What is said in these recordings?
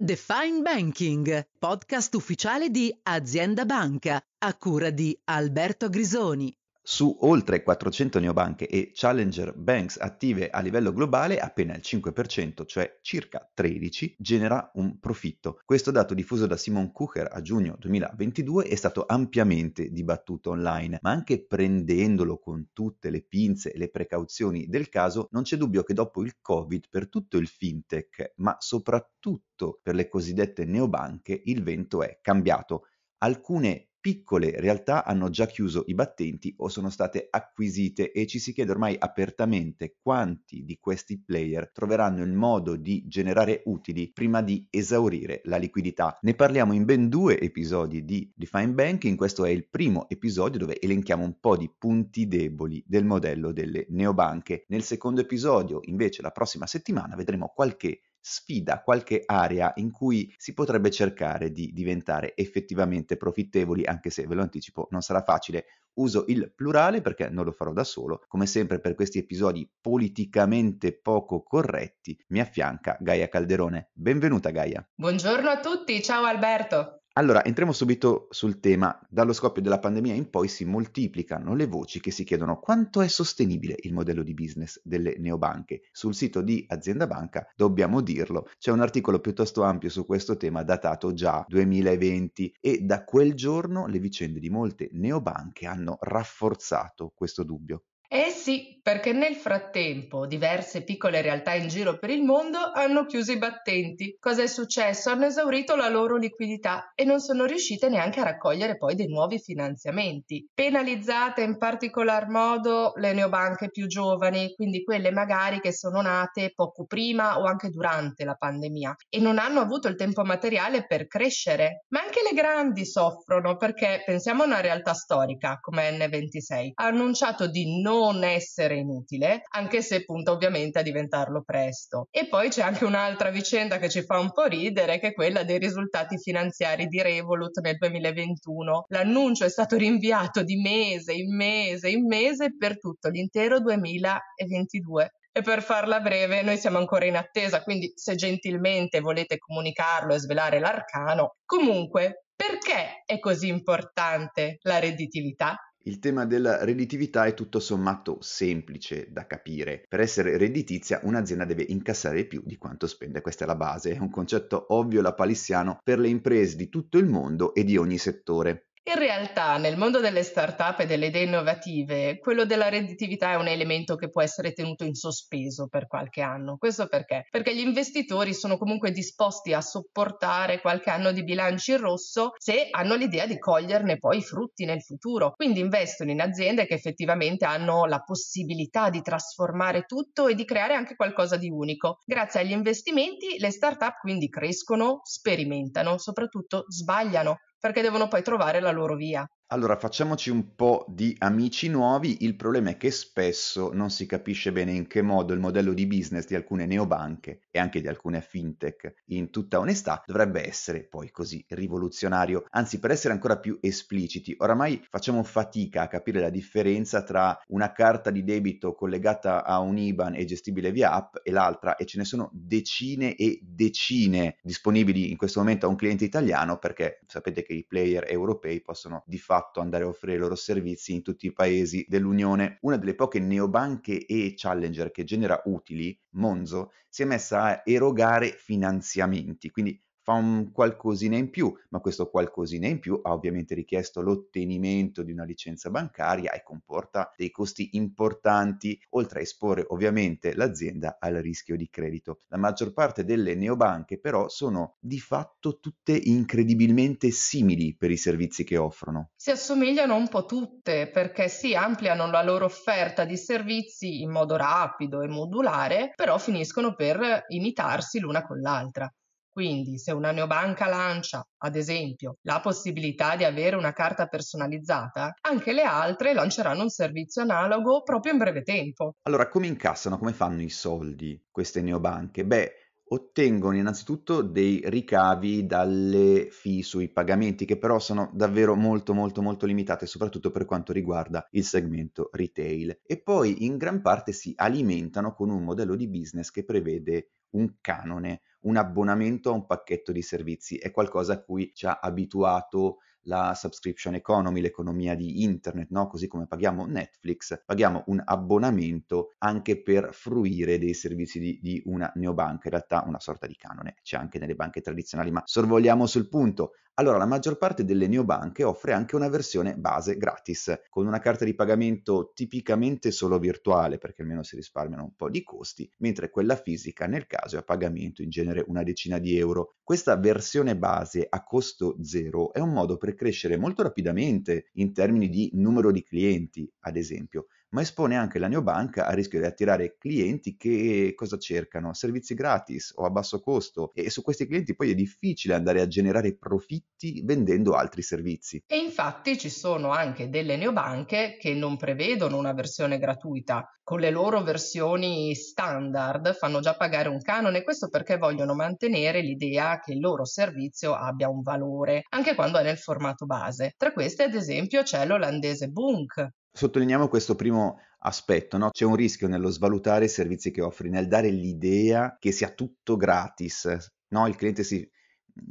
The Fine Banking, podcast ufficiale di Azienda Banca, a cura di Alberto Grisoni su oltre 400 neobanche e challenger banks attive a livello globale, appena il 5%, cioè circa 13, genera un profitto. Questo dato diffuso da Simon Kucher a giugno 2022 è stato ampiamente dibattuto online, ma anche prendendolo con tutte le pinze e le precauzioni del caso, non c'è dubbio che dopo il Covid per tutto il fintech, ma soprattutto per le cosiddette neobanche, il vento è cambiato. Alcune piccole realtà hanno già chiuso i battenti o sono state acquisite e ci si chiede ormai apertamente quanti di questi player troveranno il modo di generare utili prima di esaurire la liquidità. Ne parliamo in ben due episodi di Define Banking, questo è il primo episodio dove elenchiamo un po' di punti deboli del modello delle neobanche. Nel secondo episodio, invece, la prossima settimana vedremo qualche sfida qualche area in cui si potrebbe cercare di diventare effettivamente profittevoli, anche se ve lo anticipo non sarà facile. Uso il plurale perché non lo farò da solo. Come sempre per questi episodi politicamente poco corretti mi affianca Gaia Calderone. Benvenuta Gaia. Buongiorno a tutti, ciao Alberto. Allora, entriamo subito sul tema. Dallo scoppio della pandemia in poi si moltiplicano le voci che si chiedono quanto è sostenibile il modello di business delle neobanche. Sul sito di Azienda Banca, dobbiamo dirlo, c'è un articolo piuttosto ampio su questo tema datato già 2020 e da quel giorno le vicende di molte neobanche hanno rafforzato questo dubbio. Eh sì, perché nel frattempo diverse piccole realtà in giro per il mondo hanno chiuso i battenti. Cosa è successo? Hanno esaurito la loro liquidità e non sono riuscite neanche a raccogliere poi dei nuovi finanziamenti. Penalizzate in particolar modo le neobanche più giovani, quindi quelle magari che sono nate poco prima o anche durante la pandemia e non hanno avuto il tempo materiale per crescere. Ma anche le grandi soffrono perché pensiamo a una realtà storica come N26. Ha annunciato di non non essere inutile, anche se punta ovviamente a diventarlo presto. E poi c'è anche un'altra vicenda che ci fa un po' ridere, che è quella dei risultati finanziari di Revolut nel 2021. L'annuncio è stato rinviato di mese in mese in mese per tutto l'intero 2022. E per farla breve, noi siamo ancora in attesa, quindi se gentilmente volete comunicarlo e svelare l'arcano, comunque, perché è così importante la redditività? Il tema della redditività è tutto sommato semplice da capire. Per essere redditizia un'azienda deve incassare più di quanto spende, questa è la base, è un concetto ovvio lapalissiano per le imprese di tutto il mondo e di ogni settore. In realtà nel mondo delle start-up e delle idee innovative, quello della redditività è un elemento che può essere tenuto in sospeso per qualche anno. Questo perché? Perché gli investitori sono comunque disposti a sopportare qualche anno di bilanci in rosso se hanno l'idea di coglierne poi i frutti nel futuro. Quindi investono in aziende che effettivamente hanno la possibilità di trasformare tutto e di creare anche qualcosa di unico. Grazie agli investimenti le start-up quindi crescono, sperimentano, soprattutto sbagliano, perché devono poi trovare la loro via. Allora, facciamoci un po' di amici nuovi, il problema è che spesso non si capisce bene in che modo il modello di business di alcune neobanche e anche di alcune fintech, in tutta onestà, dovrebbe essere poi così rivoluzionario. Anzi, per essere ancora più espliciti, oramai facciamo fatica a capire la differenza tra una carta di debito collegata a un IBAN e gestibile via app e l'altra, e ce ne sono decine e decine disponibili in questo momento a un cliente italiano perché sapete che i player europei possono di fatto fatto andare a offrire i loro servizi in tutti i paesi dell'Unione. Una delle poche neobanche e challenger che genera utili, Monzo, si è messa a erogare finanziamenti, quindi fa un qualcosina in più, ma questo qualcosina in più ha ovviamente richiesto l'ottenimento di una licenza bancaria e comporta dei costi importanti, oltre a esporre ovviamente l'azienda al rischio di credito. La maggior parte delle neobanche però sono di fatto tutte incredibilmente simili per i servizi che offrono. Si assomigliano un po' tutte perché si sì, ampliano la loro offerta di servizi in modo rapido e modulare, però finiscono per imitarsi l'una con l'altra. Quindi se una neobanca lancia, ad esempio, la possibilità di avere una carta personalizzata, anche le altre lanceranno un servizio analogo proprio in breve tempo. Allora, come incassano, come fanno i soldi queste neobanche? Beh, ottengono innanzitutto dei ricavi dalle fee sui pagamenti che però sono davvero molto molto molto limitate soprattutto per quanto riguarda il segmento retail e poi in gran parte si alimentano con un modello di business che prevede un canone, un abbonamento a un pacchetto di servizi, è qualcosa a cui ci ha abituato la subscription economy, l'economia di internet, no? così come paghiamo Netflix, paghiamo un abbonamento anche per fruire dei servizi di, di una neobanca, in realtà una sorta di canone, c'è anche nelle banche tradizionali, ma sorvoliamo sul punto. Allora, la maggior parte delle neobanche offre anche una versione base gratis, con una carta di pagamento tipicamente solo virtuale, perché almeno si risparmiano un po' di costi, mentre quella fisica nel caso è a pagamento in genere una decina di euro. Questa versione base a costo zero è un modo per crescere molto rapidamente in termini di numero di clienti, ad esempio ma espone anche la neobanca a rischio di attirare clienti che cosa cercano? Servizi gratis o a basso costo e su questi clienti poi è difficile andare a generare profitti vendendo altri servizi. E infatti ci sono anche delle neobanche che non prevedono una versione gratuita, con le loro versioni standard fanno già pagare un canone, questo perché vogliono mantenere l'idea che il loro servizio abbia un valore, anche quando è nel formato base. Tra queste ad esempio c'è l'olandese Bunk, Sottolineiamo questo primo aspetto, no? c'è un rischio nello svalutare i servizi che offri, nel dare l'idea che sia tutto gratis, no? il cliente si,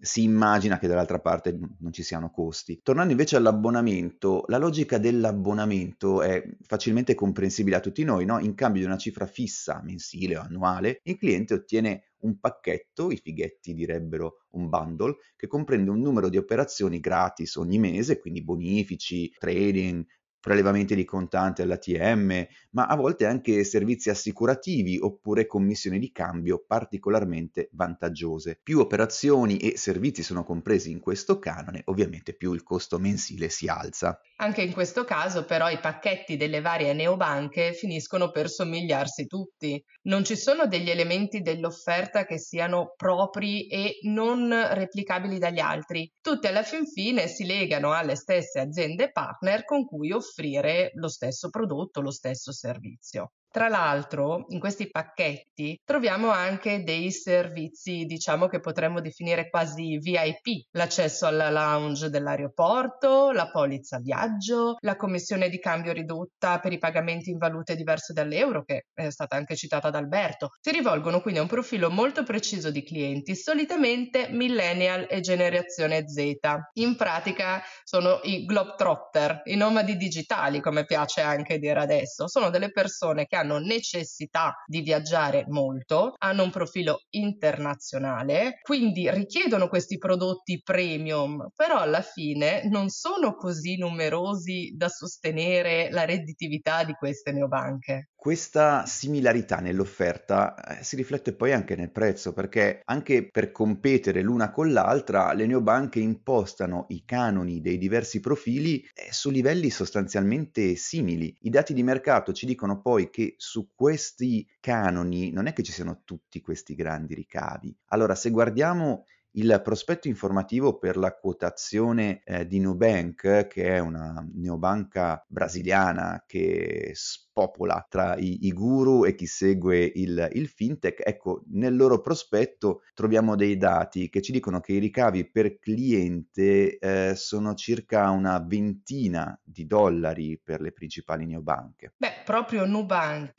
si immagina che dall'altra parte non ci siano costi. Tornando invece all'abbonamento, la logica dell'abbonamento è facilmente comprensibile a tutti noi, no? In cambio di una cifra fissa, mensile o annuale, il cliente ottiene un pacchetto, i fighetti direbbero un bundle, che comprende un numero di operazioni gratis ogni mese, quindi bonifici, trading, prelevamenti di contante all'ATM, ma a volte anche servizi assicurativi oppure commissioni di cambio particolarmente vantaggiose. Più operazioni e servizi sono compresi in questo canone, ovviamente più il costo mensile si alza. Anche in questo caso però i pacchetti delle varie neobanche finiscono per somigliarsi tutti. Non ci sono degli elementi dell'offerta che siano propri e non replicabili dagli altri. Tutti alla fin fine si legano alle stesse aziende partner con cui offrono offrire lo stesso prodotto, lo stesso servizio. Tra l'altro, in questi pacchetti troviamo anche dei servizi, diciamo che potremmo definire quasi VIP, l'accesso alla lounge dell'aeroporto, la polizza viaggio, la commissione di cambio ridotta per i pagamenti in valute diverse dall'euro, che è stata anche citata da Alberto. Si rivolgono quindi a un profilo molto preciso di clienti, solitamente millennial e generazione Z. In pratica sono i globetrotter, i nomadi digitali, come piace anche dire adesso. Sono delle persone che hanno hanno necessità di viaggiare molto, hanno un profilo internazionale, quindi richiedono questi prodotti premium, però alla fine non sono così numerosi da sostenere la redditività di queste neobanche. Questa similarità nell'offerta eh, si riflette poi anche nel prezzo, perché anche per competere l'una con l'altra, le neobanche impostano i canoni dei diversi profili eh, su livelli sostanzialmente simili. I dati di mercato ci dicono poi che su questi canoni non è che ci siano tutti questi grandi ricavi. Allora, se guardiamo il prospetto informativo per la quotazione eh, di Nubank, che è una neobanca brasiliana che spopola tra i, i guru e chi segue il, il, fintech, ecco, nel loro prospetto troviamo dei dati che ci dicono che i ricavi per cliente eh, sono circa una ventina di dollari per le principali neobanche. Beh, proprio Nubank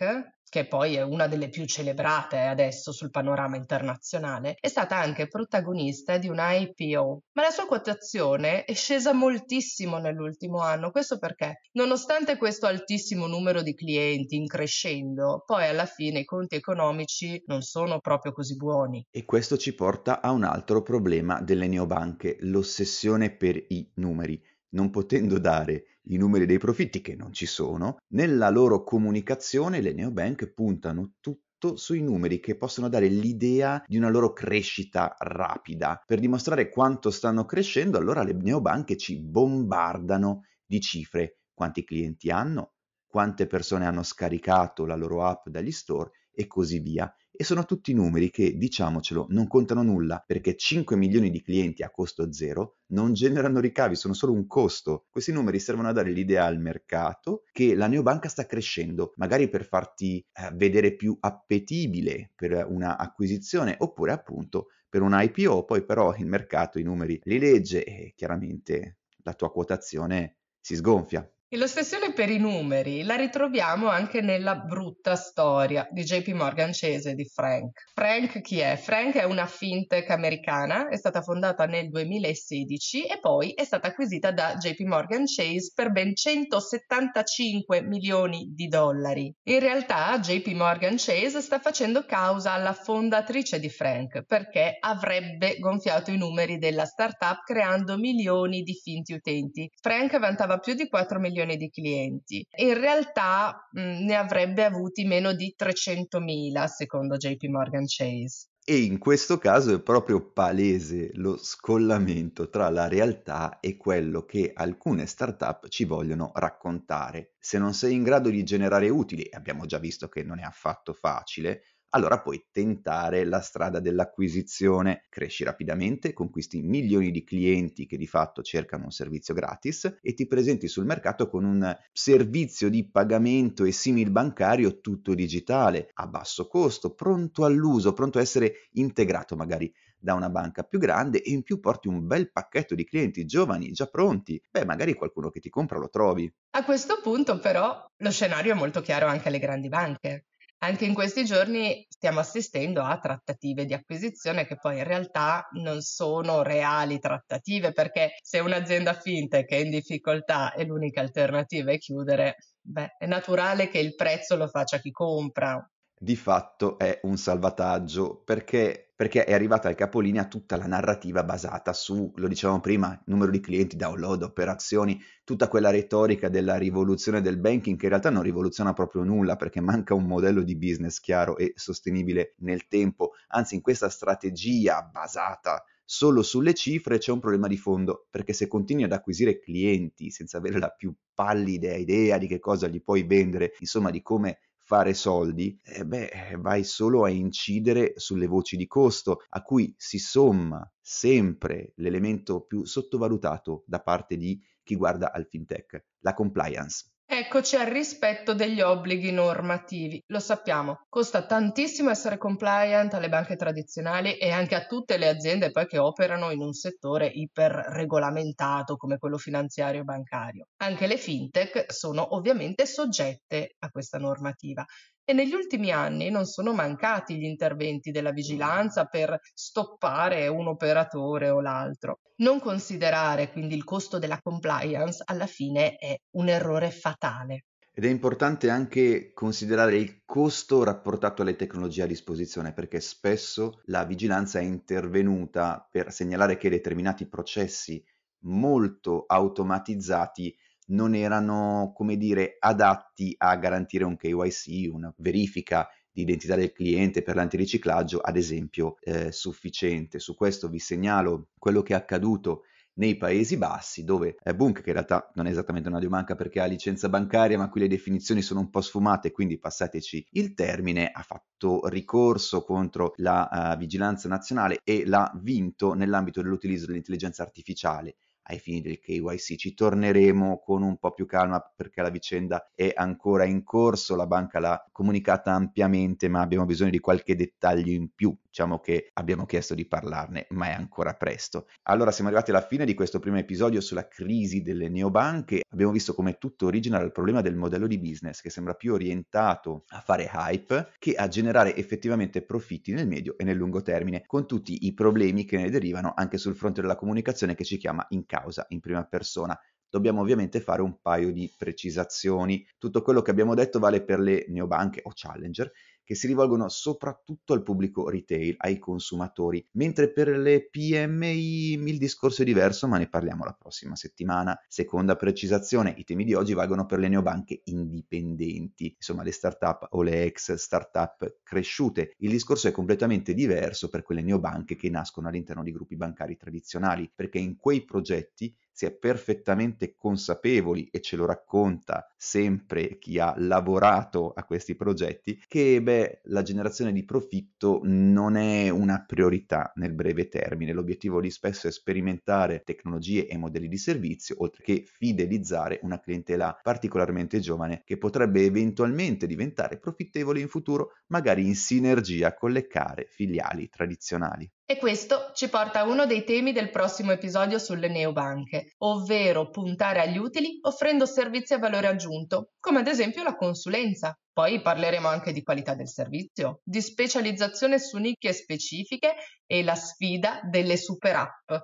che poi è una delle più celebrate adesso sul panorama internazionale, è stata anche protagonista di una IPO, ma la sua quotazione è scesa moltissimo nell'ultimo anno, questo perché nonostante questo altissimo numero di clienti in crescendo, poi alla fine i conti economici non sono proprio così buoni. E questo ci porta a un altro problema delle neobanche, l'ossessione per i numeri, non potendo dare i numeri dei profitti che non ci sono, nella loro comunicazione le neobank puntano tutto sui numeri che possono dare l'idea di una loro crescita rapida. Per dimostrare quanto stanno crescendo, allora le neobanche ci bombardano di cifre, quanti clienti hanno, quante persone hanno scaricato la loro app dagli store e così via e sono tutti numeri che, diciamocelo, non contano nulla perché 5 milioni di clienti a costo zero non generano ricavi, sono solo un costo. Questi numeri servono a dare l'idea al mercato che la neobanca sta crescendo, magari per farti eh, vedere più appetibile per una acquisizione oppure appunto per un IPO, poi però il mercato i numeri li legge e chiaramente la tua quotazione si sgonfia. E l'ossessione per i numeri la ritroviamo anche nella brutta storia di JP Morgan Chase e di Frank. Frank chi è? Frank è una fintech americana, è stata fondata nel 2016 e poi è stata acquisita da JP Morgan Chase per ben 175 milioni di dollari. In realtà JP Morgan Chase sta facendo causa alla fondatrice di Frank perché avrebbe gonfiato i numeri della startup creando milioni di finti utenti. Frank vantava più di 4 milioni milioni di clienti in realtà mh, mm, ne avrebbe avuti meno di 300.000 secondo JP Morgan Chase. E in questo caso è proprio palese lo scollamento tra la realtà e quello che alcune startup ci vogliono raccontare. Se non sei in grado di generare utili, e abbiamo già visto che non è affatto facile, allora puoi tentare la strada dell'acquisizione. Cresci rapidamente, conquisti milioni di clienti che di fatto cercano un servizio gratis e ti presenti sul mercato con un servizio di pagamento e simil bancario tutto digitale, a basso costo, pronto all'uso, pronto a essere integrato magari da una banca più grande e in più porti un bel pacchetto di clienti giovani già pronti. Beh, magari qualcuno che ti compra lo trovi. A questo punto però lo scenario è molto chiaro anche alle grandi banche. Anche in questi giorni stiamo assistendo a trattative di acquisizione che poi in realtà non sono reali trattative perché se un'azienda fintech è in difficoltà e l'unica alternativa è chiudere, beh, è naturale che il prezzo lo faccia chi compra. Di fatto è un salvataggio perché perché è arrivata al capolinea tutta la narrativa basata su, lo dicevamo prima, numero di clienti, download, operazioni, tutta quella retorica della rivoluzione del banking che in realtà non rivoluziona proprio nulla perché manca un modello di business chiaro e sostenibile nel tempo, anzi in questa strategia basata solo sulle cifre c'è un problema di fondo perché se continui ad acquisire clienti senza avere la più pallida idea di che cosa gli puoi vendere, insomma di come fare soldi, eh beh, eh, vai solo a incidere sulle voci di costo, a cui si somma sempre l'elemento più sottovalutato da parte di chi guarda al fintech, la compliance. Eccoci al rispetto degli obblighi normativi. Lo sappiamo, costa tantissimo essere compliant alle banche tradizionali e anche a tutte le aziende poi che operano in un settore iperregolamentato come quello finanziario e bancario. Anche le fintech sono ovviamente soggette a questa normativa e negli ultimi anni non sono mancati gli interventi della vigilanza per stoppare un operatore o l'altro. Non considerare quindi il costo della compliance alla fine è un errore fatale. Ed è importante anche considerare il costo rapportato alle tecnologie a disposizione, perché spesso la vigilanza è intervenuta per segnalare che determinati processi molto automatizzati non erano, come dire, adatti a garantire un KYC, una verifica di identità del cliente per l'antiriciclaggio, ad esempio, eh, sufficiente. Su questo vi segnalo quello che è accaduto nei Paesi Bassi, dove eh, Bunk, che in realtà non è esattamente una diomanca perché ha licenza bancaria, ma qui le definizioni sono un po' sfumate, quindi passateci il termine, ha fatto ricorso contro la uh, vigilanza nazionale e l'ha vinto nell'ambito dell'utilizzo dell'intelligenza artificiale ai fini del KYC. Ci torneremo con un po' più calma perché la vicenda è ancora in corso, la banca l'ha comunicata ampiamente, ma abbiamo bisogno di qualche dettaglio in più. Diciamo che abbiamo chiesto di parlarne, ma è ancora presto. Allora siamo arrivati alla fine di questo primo episodio sulla crisi delle neobanche. Abbiamo visto come tutto origina dal problema del modello di business che sembra più orientato a fare hype che a generare effettivamente profitti nel medio e nel lungo termine, con tutti i problemi che ne derivano anche sul fronte della comunicazione che ci chiama in casa causa in prima persona. Dobbiamo ovviamente fare un paio di precisazioni. Tutto quello che abbiamo detto vale per le neobanche o challenger che si rivolgono soprattutto al pubblico retail, ai consumatori, mentre per le PMI il discorso è diverso, ma ne parliamo la prossima settimana. Seconda precisazione, i temi di oggi valgono per le neobanche indipendenti, insomma le start-up o le ex start-up cresciute. Il discorso è completamente diverso per quelle neobanche che nascono all'interno di gruppi bancari tradizionali, perché in quei progetti si è perfettamente consapevoli e ce lo racconta sempre chi ha lavorato a questi progetti che beh, la generazione di profitto non è una priorità nel breve termine. L'obiettivo lì spesso è sperimentare tecnologie e modelli di servizio, oltre che fidelizzare una clientela particolarmente giovane che potrebbe eventualmente diventare profittevole in futuro, magari in sinergia con le care filiali tradizionali. E questo ci porta a uno dei temi del prossimo episodio sulle neobanche, ovvero puntare agli utili offrendo servizi a valore aggiunto, come ad esempio la consulenza. Poi parleremo anche di qualità del servizio, di specializzazione su nicchie specifiche e la sfida delle super app.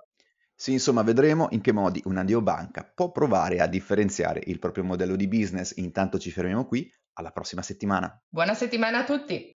Sì, insomma, vedremo in che modi una neobanca può provare a differenziare il proprio modello di business. Intanto ci fermiamo qui, alla prossima settimana. Buona settimana a tutti!